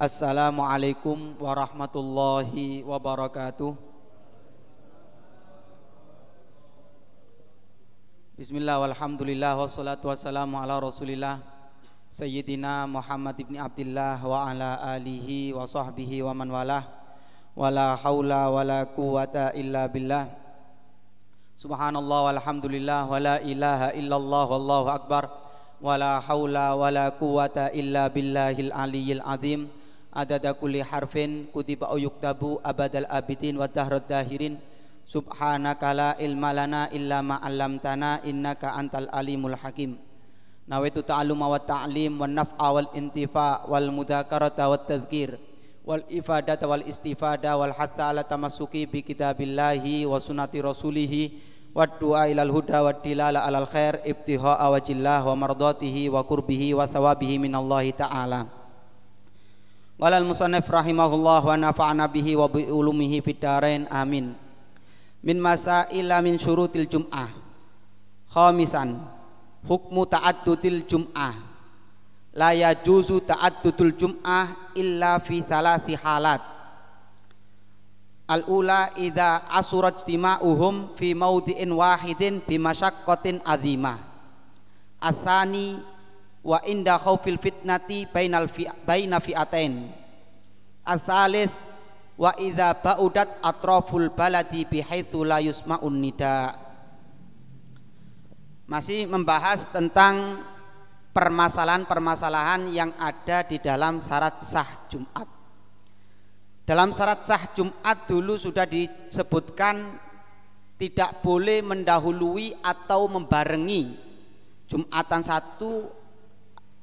Assalamualaikum warahmatullahi wabarakatuh. Bismillah walhamdulillah wassalatu wassalamu ala Rasulillah Sayyidina Muhammad ibn Abdullah wa ala alihi wa sahbihi wa man walah wala haula wala quwata illa billah Subhanallah walhamdulillah wala ilaha illallah wallahu akbar wala haula wala quwata illa billahil aliyyil azim adada kulli harfin kutiba au yuktabu abadal abidin wa dahrad dahirin subhanaka la ilma lana illa ma 'allamtana innaka antal alimul hakim nawaitu ta'alluma wa ta'lim wa naf'a wal intifa wal mudzakarata wat tadhkir wal ifadata wal istifada wal hatta ala tamassuki bi kitabillahi wa sunnati rasulihi wa du'a ilal huda wa dilala alal khair ibtiha'a wajillah wa mardatihi wa qurbihi wa thawabihi minallahi ta'ala Qala musannif rahimahullah wa nafa'na bihi wa bi ulumihi amin. Min masaila min syurutil jum'ah. Khamisan hukmu ta'addudil jum'ah. La yajuzu ta'addudul jum'ah illa fi thalathi halat. Al-ula idha asurat jtima'uhum fi mawdi'in wahidin bi masyaqqatin azimah. Atsani wa inda khaufil fitnati bainal fi baina fi'atain asalis wa idza ba'udat atraful baladi bihaitsu la yusma'un nida masih membahas tentang permasalahan-permasalahan yang ada di dalam syarat sah Jumat dalam syarat sah Jumat dulu sudah disebutkan tidak boleh mendahului atau membarengi Jumatan satu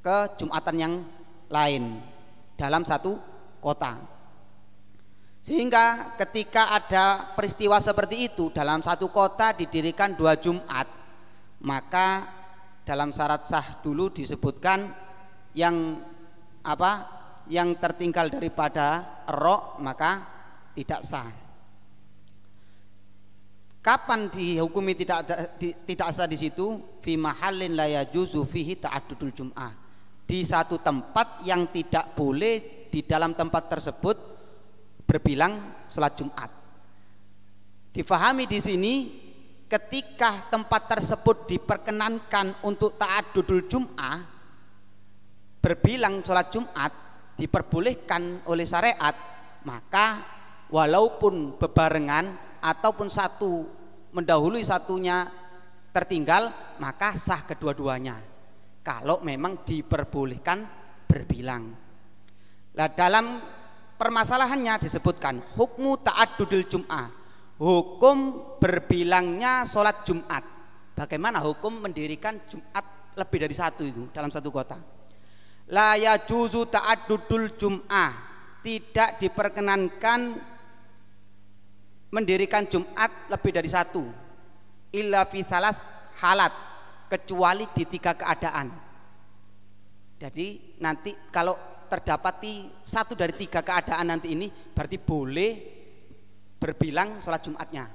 ke Jumatan yang lain dalam satu kota. Sehingga ketika ada peristiwa seperti itu dalam satu kota didirikan dua Jumat, maka dalam syarat sah dulu disebutkan yang apa? yang tertinggal daripada rok maka tidak sah. Kapan dihukumi tidak di, tidak sah di situ? Fi mahallin la yajuzu fihi ta'addudul jum'ah di satu tempat yang tidak boleh di dalam tempat tersebut berbilang sholat Jumat. Difahami di sini ketika tempat tersebut diperkenankan untuk taat dudul Jum'ah berbilang sholat Jumat diperbolehkan oleh syariat maka walaupun bebarengan ataupun satu mendahului satunya tertinggal maka sah kedua-duanya kalau memang diperbolehkan berbilang. Nah, dalam permasalahannya disebutkan hukmu dudul jum'ah. Hukum berbilangnya sholat Jumat. Bagaimana hukum mendirikan Jumat lebih dari satu itu dalam satu kota? La taat dudul jum'ah. Tidak diperkenankan mendirikan Jumat lebih dari satu. Illa fi halat kecuali di tiga keadaan. Jadi nanti kalau terdapati satu dari tiga keadaan nanti ini berarti boleh berbilang sholat Jumatnya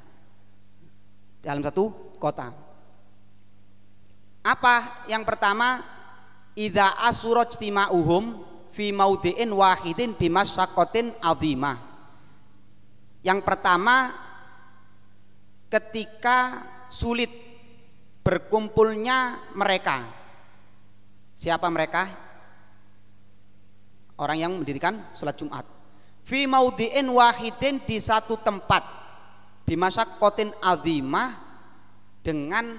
dalam satu kota. Apa yang pertama? Ida asurajtima'uhum fi maudin wahidin bimasyakotin azimah. Yang pertama ketika sulit berkumpulnya mereka. Siapa mereka? Orang yang mendirikan sholat Jumat. Fi maudiin wahidin di satu tempat. masa kotin azimah dengan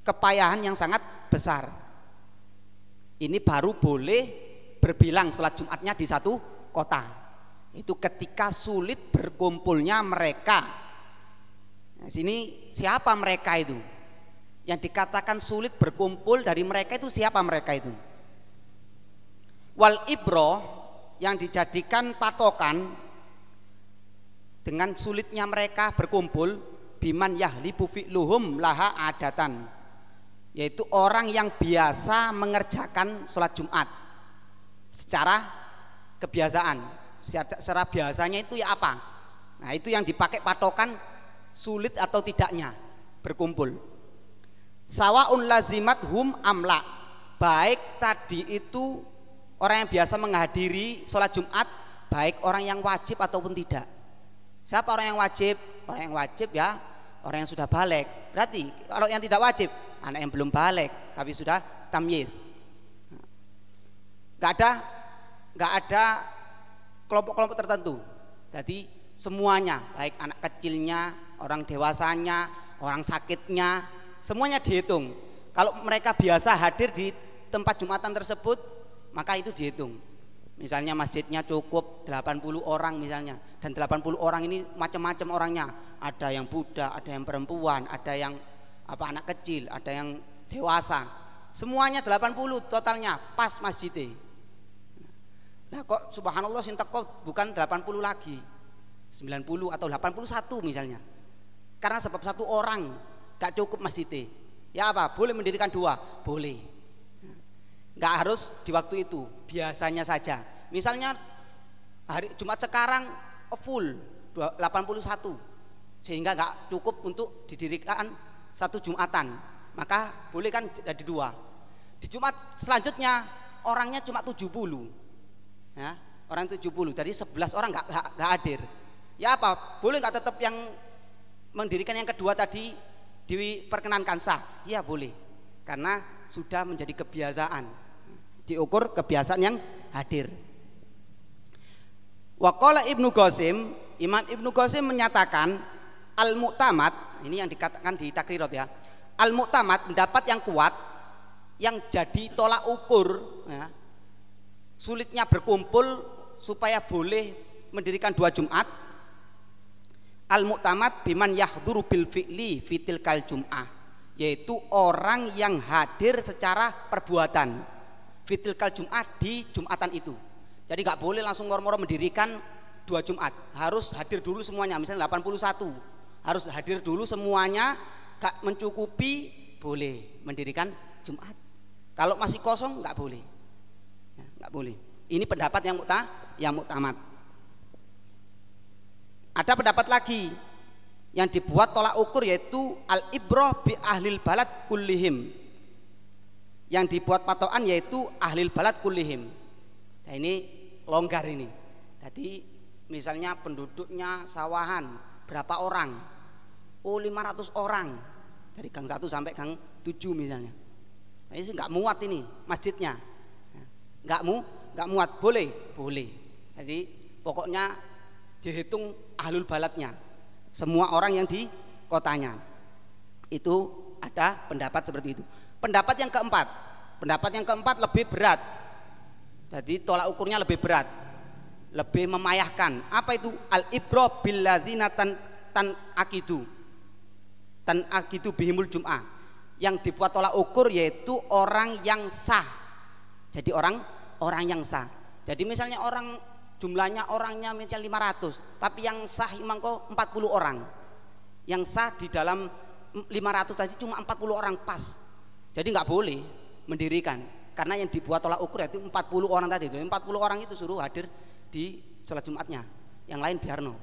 kepayahan yang sangat besar. Ini baru boleh berbilang sholat Jumatnya di satu kota. Itu ketika sulit berkumpulnya mereka. Nah, sini siapa mereka itu? yang dikatakan sulit berkumpul dari mereka itu siapa mereka itu? Wal ibro yang dijadikan patokan dengan sulitnya mereka berkumpul biman yahli luhum laha adatan yaitu orang yang biasa mengerjakan sholat Jumat secara kebiasaan secara biasanya itu ya apa nah itu yang dipakai patokan sulit atau tidaknya berkumpul Sawaun lazimat hum amla. Baik tadi itu orang yang biasa menghadiri sholat Jumat, baik orang yang wajib ataupun tidak. Siapa orang yang wajib? Orang yang wajib ya, orang yang sudah balik. Berarti kalau yang tidak wajib, anak yang belum balik tapi sudah tamyiz. nggak ada nggak ada kelompok-kelompok tertentu. Jadi semuanya, baik anak kecilnya, orang dewasanya, orang sakitnya, semuanya dihitung. Kalau mereka biasa hadir di tempat Jumatan tersebut, maka itu dihitung. Misalnya masjidnya cukup 80 orang misalnya dan 80 orang ini macam-macam orangnya. Ada yang Buddha, ada yang perempuan, ada yang apa anak kecil, ada yang dewasa. Semuanya 80 totalnya pas masjidnya. Nah kok subhanallah sintakov bukan 80 lagi 90 atau 81 misalnya Karena sebab satu orang gak cukup masjid ya apa boleh mendirikan dua boleh gak harus di waktu itu biasanya saja misalnya hari Jumat sekarang oh, full 81 sehingga gak cukup untuk didirikan satu Jumatan maka boleh kan jadi dua di Jumat selanjutnya orangnya cuma 70 ya orang 70 jadi 11 orang gak gak hadir ya apa boleh gak tetap yang mendirikan yang kedua tadi perkenankan sah? Ya boleh, karena sudah menjadi kebiasaan. Diukur kebiasaan yang hadir. Wakola Ibnu Gosim, Imam Ibnu Gosim menyatakan al mutamat ini yang dikatakan di takrirot ya. al mutamat pendapat yang kuat yang jadi tolak ukur ya, sulitnya berkumpul supaya boleh mendirikan dua Jumat al mutamat biman yahduru bil fi'li fitil kal jum'ah yaitu orang yang hadir secara perbuatan fitil kal jum'ah di jumatan itu jadi gak boleh langsung moro mendirikan dua jumat harus hadir dulu semuanya misalnya 81 harus hadir dulu semuanya gak mencukupi boleh mendirikan jumat kalau masih kosong gak boleh ya, gak boleh ini pendapat yang mutah, yang muktamad ada pendapat lagi yang dibuat tolak ukur yaitu al ibroh bi ahlil balad kullihim. Yang dibuat patokan yaitu ahlil balad kullihim. Nah ini longgar ini. Jadi misalnya penduduknya sawahan berapa orang? Oh 500 orang dari gang 1 sampai gang 7 misalnya. Nah, ini nggak muat ini masjidnya. Nah, nggak mu, nggak muat boleh, boleh. Jadi pokoknya dihitung ahlul balatnya semua orang yang di kotanya itu ada pendapat seperti itu pendapat yang keempat pendapat yang keempat lebih berat jadi tolak ukurnya lebih berat lebih memayahkan apa itu al ibro billadzina tan, tan akidu tan akidu bihimul jum'ah yang dibuat tolak ukur yaitu orang yang sah jadi orang orang yang sah jadi misalnya orang jumlahnya orangnya misalnya 500 tapi yang sah imangko 40 orang yang sah di dalam 500 tadi cuma 40 orang pas jadi nggak boleh mendirikan karena yang dibuat tolak ukur itu 40 orang tadi 40 orang itu suruh hadir di sholat jumatnya yang lain biarno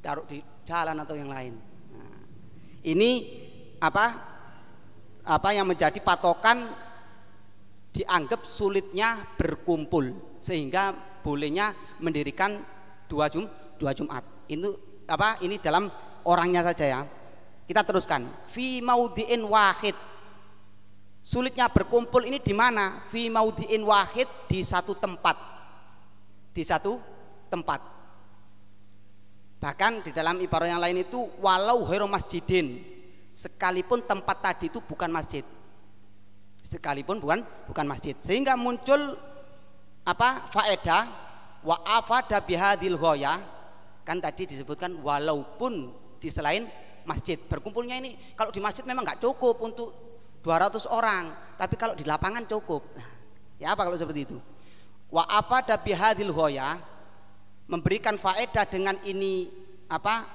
taruh di jalan atau yang lain nah, ini apa apa yang menjadi patokan dianggap sulitnya berkumpul sehingga bolehnya mendirikan dua jum dua Jumat. itu apa? Ini dalam orangnya saja ya. Kita teruskan. Fi maudiin wahid. Sulitnya berkumpul ini di mana? Fi maudiin wahid di satu tempat. Di satu tempat. Bahkan di dalam ibarat yang lain itu walau hero masjidin sekalipun tempat tadi itu bukan masjid sekalipun bukan bukan masjid sehingga muncul apa faedah wa afada bihadil ghoya kan tadi disebutkan walaupun di selain masjid berkumpulnya ini kalau di masjid memang nggak cukup untuk 200 orang tapi kalau di lapangan cukup ya apa kalau seperti itu wa afada bihadil ghoya memberikan faedah dengan ini apa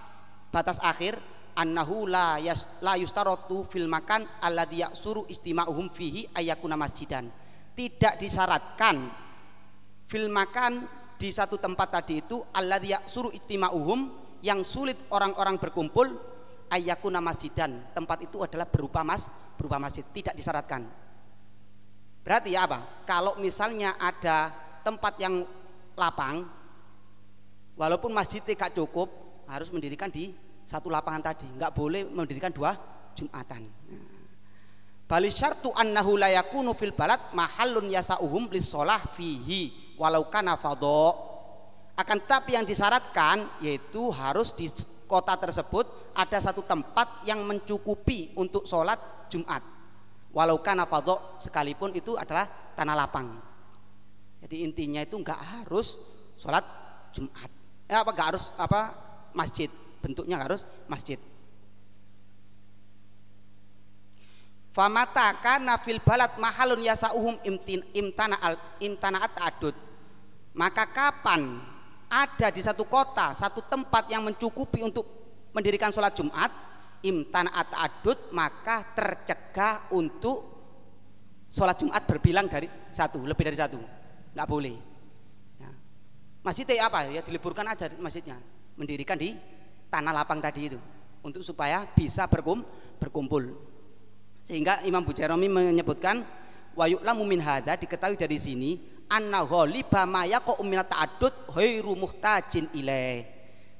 batas akhir annahu la yas la yustaratu fil makan alladhi ya'suru istima'uhum fihi ayakuna masjidan tidak disyaratkan fil makan di satu tempat tadi itu Allah suruh uhum yang sulit orang-orang berkumpul ayakuna masjidan tempat itu adalah berupa mas berupa masjid tidak disyaratkan berarti ya apa kalau misalnya ada tempat yang lapang walaupun masjid tidak cukup harus mendirikan di satu lapangan tadi nggak boleh mendirikan dua jumatan Bali syartu annahu nufil fil balad mahallun yasa'uhum lis fihi walau kana fadho akan tetapi yang disyaratkan yaitu harus di kota tersebut ada satu tempat yang mencukupi untuk sholat Jumat walau kana fadho sekalipun itu adalah tanah lapang jadi intinya itu nggak harus sholat Jumat ya apa nggak harus apa masjid bentuknya harus masjid Famata kana fil balad mahalun yasauhum imtin imtana al imtanaat adud. Maka kapan ada di satu kota, satu tempat yang mencukupi untuk mendirikan sholat Jumat, imtan atau adud maka tercegah untuk sholat Jumat berbilang dari satu, lebih dari satu, nggak boleh. Ya. Masjidnya apa ya diliburkan aja masjidnya, mendirikan di tanah lapang tadi itu untuk supaya bisa berkum, berkumpul. Sehingga Imam Bujaromi menyebutkan wayuklah mumin hada diketahui dari sini anna ghaliba ma yaqu min ta'addud rumuh muhtajin ilai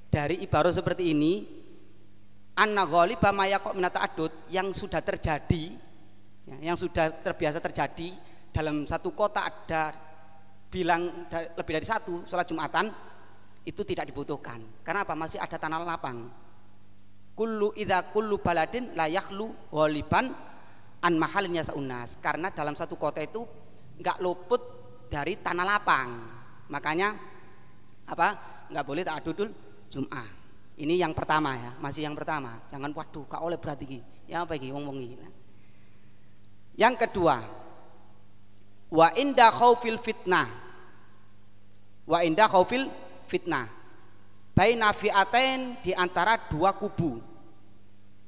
Dari ibarat seperti ini, anna ghaliba ma yaqu min ta'addud yang sudah terjadi ya, yang sudah terbiasa terjadi dalam satu kota ada bilang lebih dari satu sholat jumatan itu tidak dibutuhkan karena apa masih ada tanah lapang kullu idza kullu baladin la yakhlu ghaliban an mahalin saunas karena dalam satu kota itu nggak luput dari tanah lapang. Makanya apa? nggak boleh tak dul Jum'ah. Ini yang pertama ya, masih yang pertama. Jangan waduh kak oleh berarti gini Ya apa iki wong-wong Yang kedua, wa inda fil fitnah. Wa inda fil fitnah. nafi aten di antara dua kubu.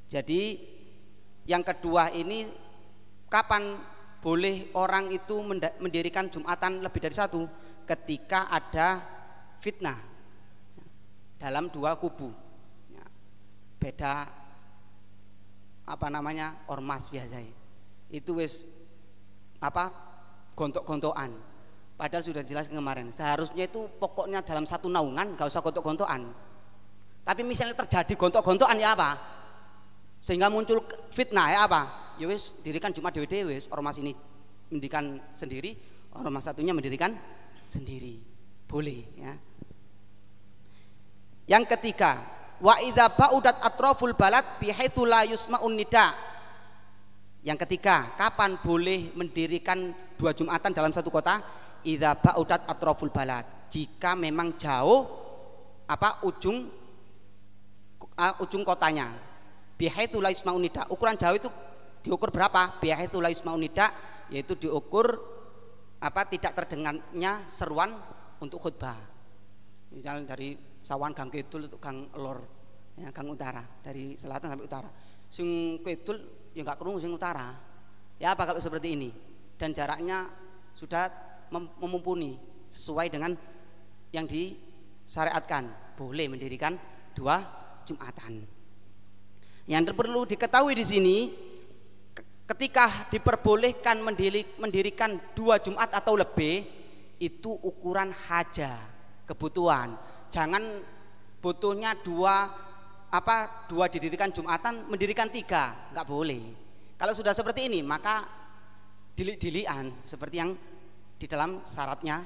Jadi yang kedua ini kapan boleh orang itu mendirikan jumatan lebih dari satu ketika ada fitnah dalam dua kubu ya. beda apa namanya ormas biasa itu wis apa gontok-gontokan padahal sudah jelas kemarin seharusnya itu pokoknya dalam satu naungan gak usah gontok-gontokan tapi misalnya terjadi gontok-gontokan ya apa sehingga muncul fitnah ya apa ya wis dirikan cuma dewe-dewe wis ormas ini mendirikan sendiri, ormas satunya mendirikan sendiri. Boleh ya. Yang ketiga, wa idza ba'udat atraful balad bihaitsu la yusma'un nida. Yang ketiga, kapan boleh mendirikan dua Jumatan dalam satu kota? Idza ba'udat atraful balad. Jika memang jauh apa ujung uh, ujung kotanya. Bihaitsu la yusma'un nida. Ukuran jauh itu diukur berapa biaya itu lais maunida yaitu diukur apa tidak terdengarnya seruan untuk khutbah misalnya dari sawan gang kidul untuk gang lor ya, gang utara dari selatan sampai utara sing kidul yang nggak kerungu sing utara ya apa kalau seperti ini dan jaraknya sudah memumpuni sesuai dengan yang disyariatkan boleh mendirikan dua jumatan yang perlu diketahui di sini ketika diperbolehkan mendirikan dua Jumat atau lebih itu ukuran haja kebutuhan jangan butuhnya dua apa dua didirikan Jumatan mendirikan tiga nggak boleh kalau sudah seperti ini maka dilik-dilian seperti yang di dalam syaratnya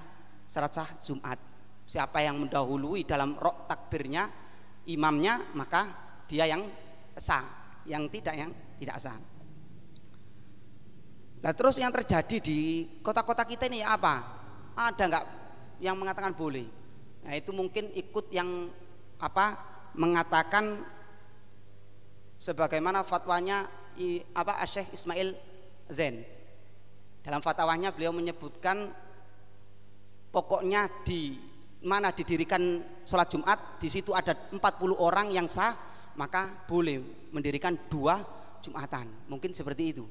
syarat sah Jumat siapa yang mendahului dalam rok takbirnya imamnya maka dia yang sah yang tidak yang tidak sah Nah terus yang terjadi di kota-kota kita ini apa? Ada nggak yang mengatakan boleh? Nah itu mungkin ikut yang apa mengatakan sebagaimana fatwanya I, apa Syekh Ismail Zain. Dalam fatwanya beliau menyebutkan pokoknya di mana didirikan sholat Jumat, di situ ada 40 orang yang sah, maka boleh mendirikan dua Jumatan. Mungkin seperti itu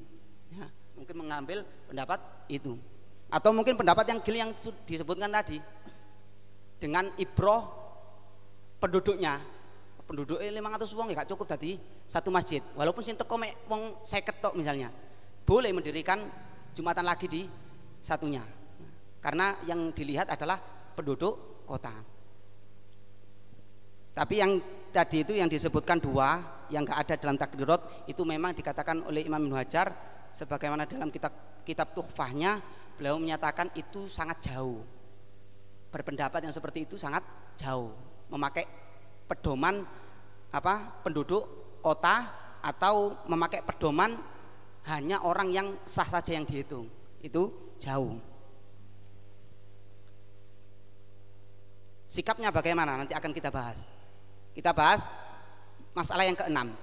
mungkin mengambil pendapat itu atau mungkin pendapat yang gil yang disebutkan tadi dengan ibro penduduknya penduduk 500 eh, wong ya gak cukup tadi satu masjid walaupun sing teko wong seket misalnya boleh mendirikan jumatan lagi di satunya karena yang dilihat adalah penduduk kota tapi yang tadi itu yang disebutkan dua yang gak ada dalam takdirat itu memang dikatakan oleh Imam Ibnu Hajar sebagaimana dalam kitab kitab tuhfahnya beliau menyatakan itu sangat jauh berpendapat yang seperti itu sangat jauh memakai pedoman apa penduduk kota atau memakai pedoman hanya orang yang sah saja yang dihitung itu jauh sikapnya bagaimana nanti akan kita bahas kita bahas masalah yang keenam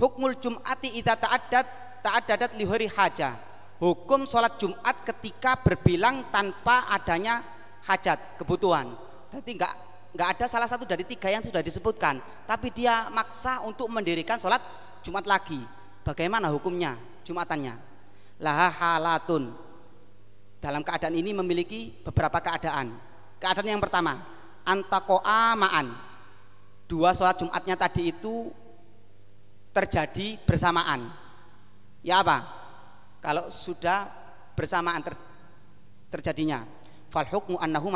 hukmul jum'ati idha ta'addat ta'addadat lihuri haja. Hukum sholat Jumat ketika berbilang tanpa adanya hajat, kebutuhan. Berarti enggak nggak ada salah satu dari tiga yang sudah disebutkan, tapi dia maksa untuk mendirikan sholat Jumat lagi. Bagaimana hukumnya Jumatannya? Laha halatun. Dalam keadaan ini memiliki beberapa keadaan. Keadaan yang pertama, antakoa ma'an. Dua sholat Jumatnya tadi itu terjadi bersamaan. Ya apa? Kalau sudah bersamaan ter, terjadinya. Fal hukmu annahu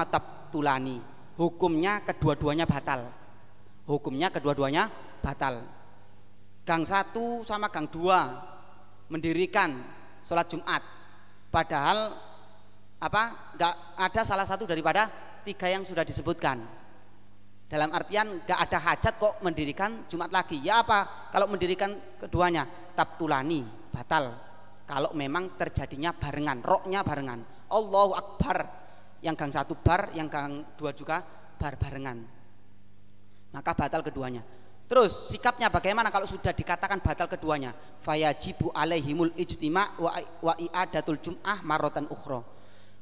tulani. Hukumnya kedua-duanya batal. Hukumnya kedua-duanya batal. Gang satu sama gang dua mendirikan sholat Jumat. Padahal apa? Gak ada salah satu daripada tiga yang sudah disebutkan dalam artian gak ada hajat kok mendirikan Jumat lagi ya apa kalau mendirikan keduanya tulani batal kalau memang terjadinya barengan roknya barengan Allahu Akbar yang gang satu bar yang gang dua juga bar barengan maka batal keduanya terus sikapnya bagaimana kalau sudah dikatakan batal keduanya fayajibu alaihimul ijtima wa, wa i'adatul jum'ah marotan ukhro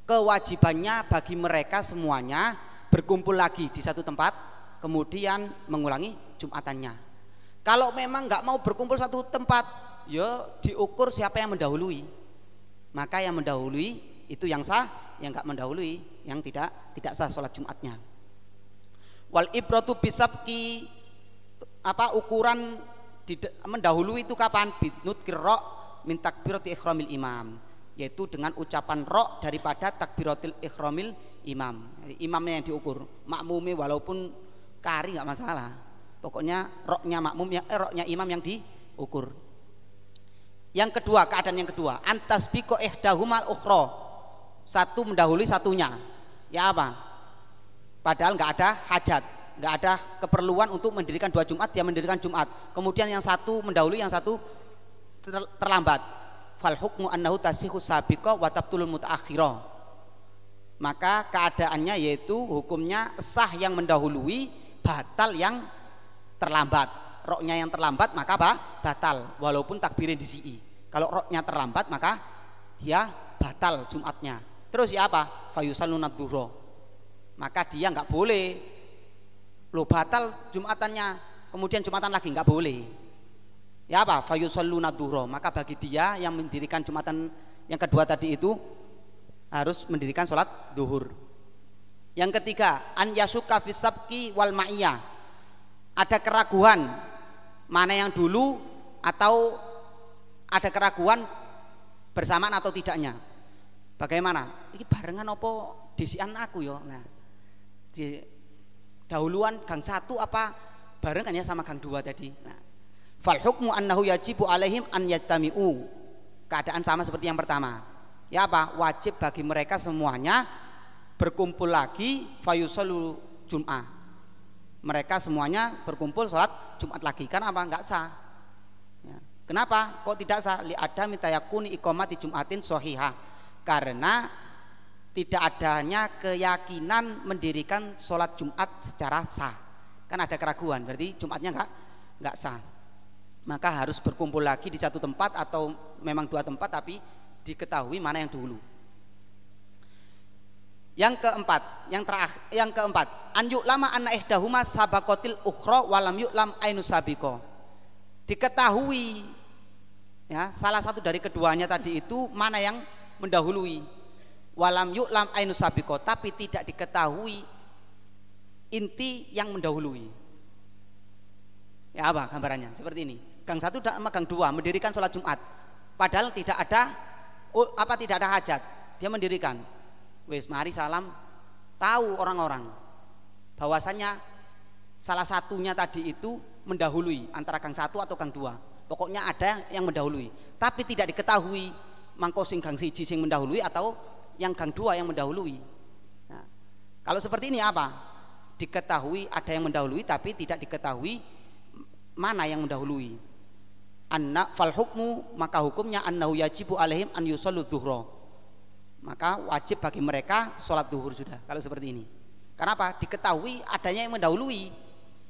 kewajibannya bagi mereka semuanya berkumpul lagi di satu tempat kemudian mengulangi jumatannya kalau memang nggak mau berkumpul satu tempat ya diukur siapa yang mendahului maka yang mendahului itu yang sah yang nggak mendahului yang tidak tidak sah sholat jumatnya wal ibratu bisabki apa ukuran mendahului itu kapan bitnut kirok min takbirati ikhramil imam yaitu dengan ucapan rok daripada takbiratil ikhramil imam Jadi, imamnya yang diukur makmumi walaupun kari nggak masalah pokoknya roknya makmum yang eh, roknya imam yang diukur yang kedua, keadaan yang kedua, antas biko ihdahumal ukhro Satu mendahului satunya. Ya apa? Padahal nggak ada hajat, nggak ada keperluan untuk mendirikan dua Jumat, dia mendirikan Jumat. Kemudian yang satu mendahului yang satu ter terlambat. Fal hukmu annahu tasihu sabiko wa tabtulul mutaakhira. Maka keadaannya yaitu hukumnya sah yang mendahului, batal yang terlambat roknya yang terlambat maka apa? batal walaupun takbirin di si'i. Kalau roknya terlambat maka dia batal Jumatnya. Terus ya apa? Fayusalunat duhro. Maka dia nggak boleh. Lo batal Jumatannya, kemudian Jumatan lagi nggak boleh. Ya apa? Fayusalunat duhro. Maka bagi dia yang mendirikan Jumatan yang kedua tadi itu harus mendirikan sholat duhur. Yang ketiga, an yasuka fisabki wal ma'iyah. Ada keraguan mana yang dulu atau ada keraguan bersamaan atau tidaknya bagaimana ini barengan apa disian aku yo ya? nah di dahuluan gang satu apa barengan ya sama gang dua tadi nah fal hukmu annahu yajibu alaihim an yajtami'u keadaan sama seperti yang pertama ya apa wajib bagi mereka semuanya berkumpul lagi fayusallu jum'ah mereka semuanya berkumpul sholat Jumat lagi kan apa nggak sah ya. kenapa kok tidak sah li ada mitayakuni di Jumatin sohiha karena tidak adanya keyakinan mendirikan sholat Jumat secara sah kan ada keraguan berarti Jumatnya nggak nggak sah maka harus berkumpul lagi di satu tempat atau memang dua tempat tapi diketahui mana yang dulu yang keempat, yang terakhir, yang keempat, anjuk lama anak ehdahuma sabakotil ukhro walam lam ainu sabiko. Diketahui ya salah satu dari keduanya tadi itu mana yang mendahului walam lam ainu sabiko tapi tidak diketahui inti yang mendahului ya apa gambarannya seperti ini gang satu sama gang dua mendirikan sholat jumat padahal tidak ada oh, apa tidak ada hajat dia mendirikan wis mari salam tahu orang-orang bahwasanya salah satunya tadi itu mendahului antara gang satu atau gang dua pokoknya ada yang mendahului tapi tidak diketahui mangko sing gang siji sing mendahului atau yang gang dua yang mendahului nah, kalau seperti ini apa diketahui ada yang mendahului tapi tidak diketahui mana yang mendahului anak fal hukmu maka hukumnya annahu yajibu alaihim an yusallu dhuhra maka wajib bagi mereka sholat duhur sudah kalau seperti ini kenapa diketahui adanya yang mendahului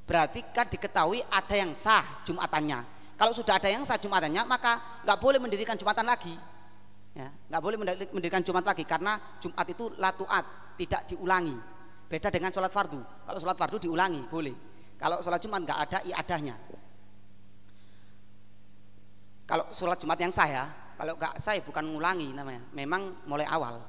berarti kan diketahui ada yang sah jumatannya kalau sudah ada yang sah jumatannya maka nggak boleh mendirikan jumatan lagi ya nggak boleh mendirikan jumat lagi karena jumat itu latuat tidak diulangi beda dengan sholat fardu kalau sholat fardu diulangi boleh kalau sholat jumat nggak ada iadahnya kalau sholat jumat yang sah ya kalau nggak saya bukan ngulangi namanya memang mulai awal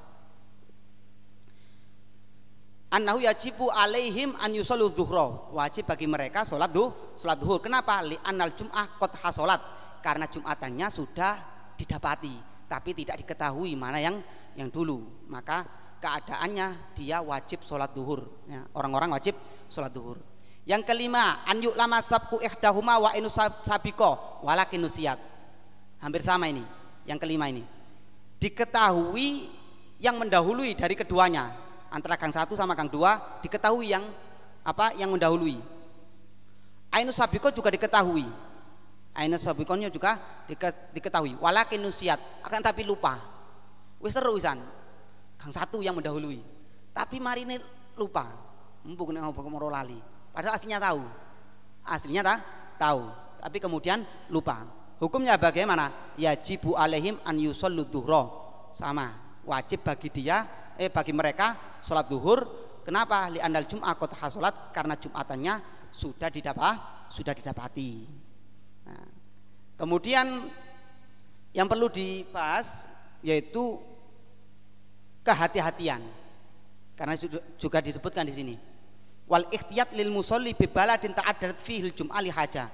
annahu yajibu alaihim an yusallu dhuhra wajib bagi mereka salat duh salat duhur kenapa li annal jum'ah qad hasolat karena jumatannya sudah didapati tapi tidak diketahui mana yang yang dulu maka keadaannya dia wajib salat duhur ya, orang-orang wajib salat duhur yang kelima an yu'lama sabku ihdahuma wa inu sabiko walakin nusiyat hampir sama ini yang kelima ini diketahui yang mendahului dari keduanya antara kang satu sama kang dua diketahui yang apa yang mendahului Ainu sabiko juga diketahui Ainu sabikonnya juga diketahui walakin nusiat akan tapi lupa wis seru kang gang satu yang mendahului tapi mari ini lupa mumpung mau ngomong lali padahal aslinya tahu aslinya tak tahu tapi kemudian lupa Hukumnya bagaimana? Yajibu alaihim an yusallu dhuhra. Sama, wajib bagi dia eh bagi mereka sholat duhur. Kenapa? Li andal Jum'ah kot hasolat karena Jumatannya sudah didapat sudah didapati. Nah. kemudian yang perlu dibahas yaitu kehati-hatian karena juga disebutkan di sini wal ikhtiyat lil musolli dinta adat fihil jum'ali hajah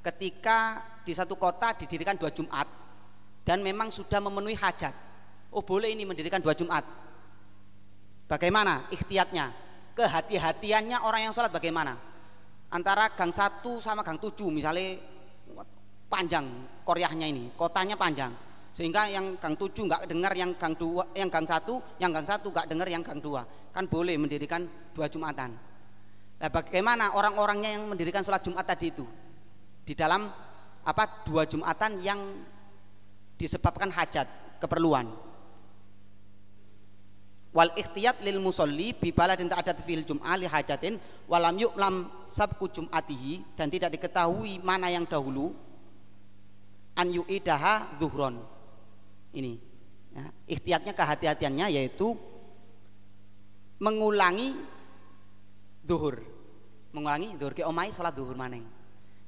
ketika di satu kota didirikan dua Jumat dan memang sudah memenuhi hajat. Oh boleh ini mendirikan dua Jumat. Bagaimana ikhtiatnya? Kehati-hatiannya orang yang sholat bagaimana? Antara gang satu sama gang tujuh misalnya panjang koryahnya ini, kotanya panjang. Sehingga yang gang tujuh nggak dengar yang gang dua, yang gang satu, yang gang satu nggak dengar yang gang dua. Kan boleh mendirikan dua Jumatan. Nah, bagaimana orang-orangnya yang mendirikan sholat Jumat tadi itu? di dalam apa dua jumatan yang disebabkan hajat keperluan wal ikhtiyat lil musolli bibala dan ada fil jum'ah li hajatin walam yuklam sabku jum'atihi dan tidak diketahui mana yang dahulu an yu'idaha zuhron ini ya, ikhtiyatnya kehati-hatiannya yaitu mengulangi zuhur mengulangi zuhur ke omai sholat zuhur maning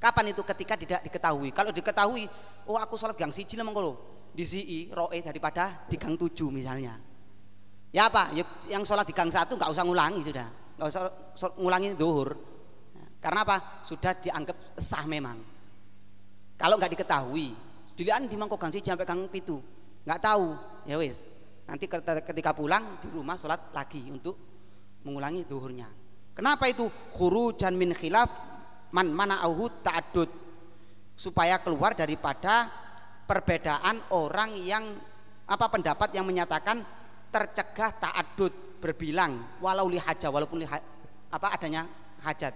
Kapan itu ketika tidak diketahui? Kalau diketahui, oh aku sholat gang siji lah mengkolo di ZI roe daripada di gang tujuh misalnya. Ya apa? Ya, yang sholat di gang satu nggak usah ngulangi sudah, nggak usah ngulangi duhur. Karena apa? Sudah dianggap sah memang. Kalau nggak diketahui, dilihat di mangkok gang siji sampai gang pitu, nggak tahu, ya wes. Nanti ketika pulang di rumah sholat lagi untuk mengulangi duhurnya. Kenapa itu? Khurujan min khilaf man mana auhu ta'adud supaya keluar daripada perbedaan orang yang apa pendapat yang menyatakan tercegah ta'adud berbilang walau haja walaupun liha, apa adanya hajat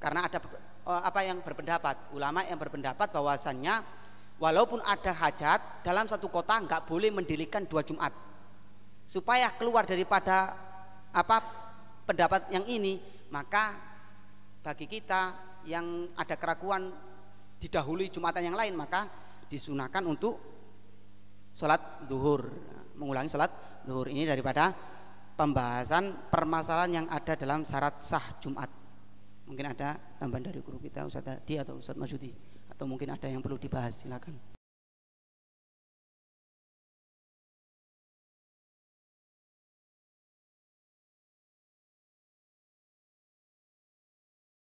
karena ada eh, apa yang berpendapat ulama yang berpendapat bahwasannya walaupun ada hajat dalam satu kota nggak boleh mendirikan dua jumat supaya keluar daripada apa pendapat yang ini maka bagi kita yang ada keraguan didahului jumatan yang lain maka disunahkan untuk sholat duhur mengulangi sholat duhur ini daripada pembahasan permasalahan yang ada dalam syarat sah Jumat mungkin ada tambahan dari guru kita Ustaz Hadi atau Ustaz Masyudi atau mungkin ada yang perlu dibahas silakan